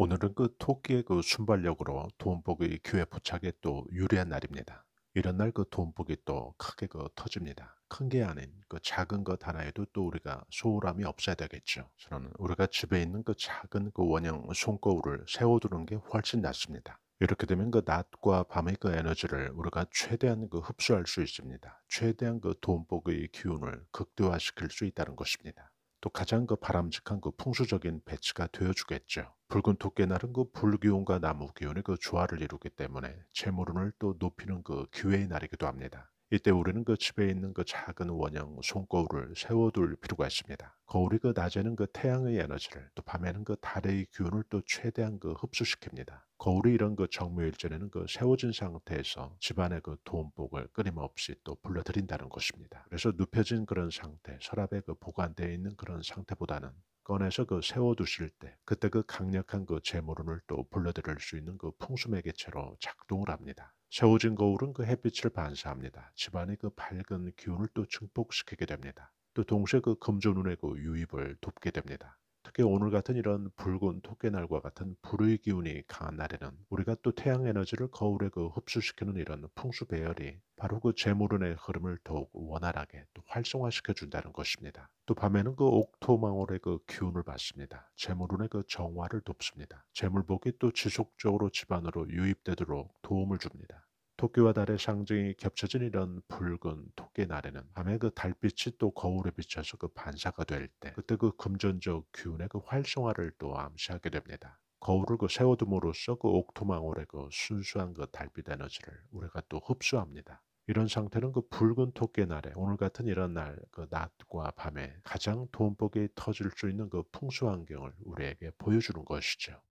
오늘은 그 토끼의 그 순발력으로 돈복이 귀에 부착에 또 유리한 날입니다. 이런 날 그 돈복이 또 크게 그 터집니다. 큰 게 아닌 그 작은 것 하나에도 또 우리가 소홀함이 없어야 되겠죠. 저는 우리가 집에 있는 그 작은 그 원형 손거울을 세워두는 게 훨씬 낫습니다. 이렇게 되면 그 낮과 밤의 그 에너지를 우리가 최대한 그 흡수할 수 있습니다. 최대한 그 돈복의 기운을 극대화시킬 수 있다는 것입니다. 또 가장 그 바람직한 그 풍수적인 배치가 되어주겠죠. 붉은 토끼날은그 불기운과 나무 기운의 그 조화를 이루기 때문에 재물운을 또 높이는 그 기회의 날이기도 합니다. 이때 우리는 그 집에 있는 그 작은 원형 손거울을 세워둘 필요가 있습니다. 거울이 그 낮에는 그 태양의 에너지를 또 밤에는 그 달의 기운을 또 최대한 그 흡수시킵니다. 거울이 이런 그 정묘일전에는 그 세워진 상태에서 집안의 그도복을 끊임없이 또 불러들인다는 것입니다. 그래서 눕혀진 그런 상태, 서랍에 그 보관되어 있는 그런 상태보다는 꺼내서 그 세워두실 때 그때 그 강력한 그 재물운을 또 불러들일 수 있는 그풍수매 개체로 작동을 합니다. 세워진 거울은 그 햇빛을 반사합니다. 집안의 그 밝은 기운을 또 증폭시키게 됩니다. 또 동시에 그 금전운의 그 유입을 돕게 됩니다. 특히 오늘 같은 이런 붉은 토끼날과 같은 불의 기운이 강한 날에는 우리가 또 태양 에너지를 거울에 그 흡수시키는 이런 풍수 배열이 바로 그 재물운의 흐름을 더욱 원활하게 또 활성화시켜 준다는 것입니다. 또 밤에는 그 옥토망월의 그 기운을 받습니다. 재물운의 그 정화를 돕습니다. 재물복이 또 지속적으로 집안으로 유입되도록 도움을 줍니다. 토끼와 달의 상징이 겹쳐진 이런 붉은 토끼 날에는 밤에 그 달빛이 또 거울에 비쳐서그 반사가 될 때 그때 그 금전적 기운의 그 활성화를 또 암시하게 됩니다. 거울을 그 세워둠으로써 그 옥토망월의 그 순수한 그 달빛 에너지를 우리가 또 흡수합니다. 이런 상태는 그 붉은 토끼 날에 오늘 같은 이런 날 그 낮과 밤에 가장 돈복이 터질 수 있는 그 풍수 환경을 우리에게 보여주는 것이죠.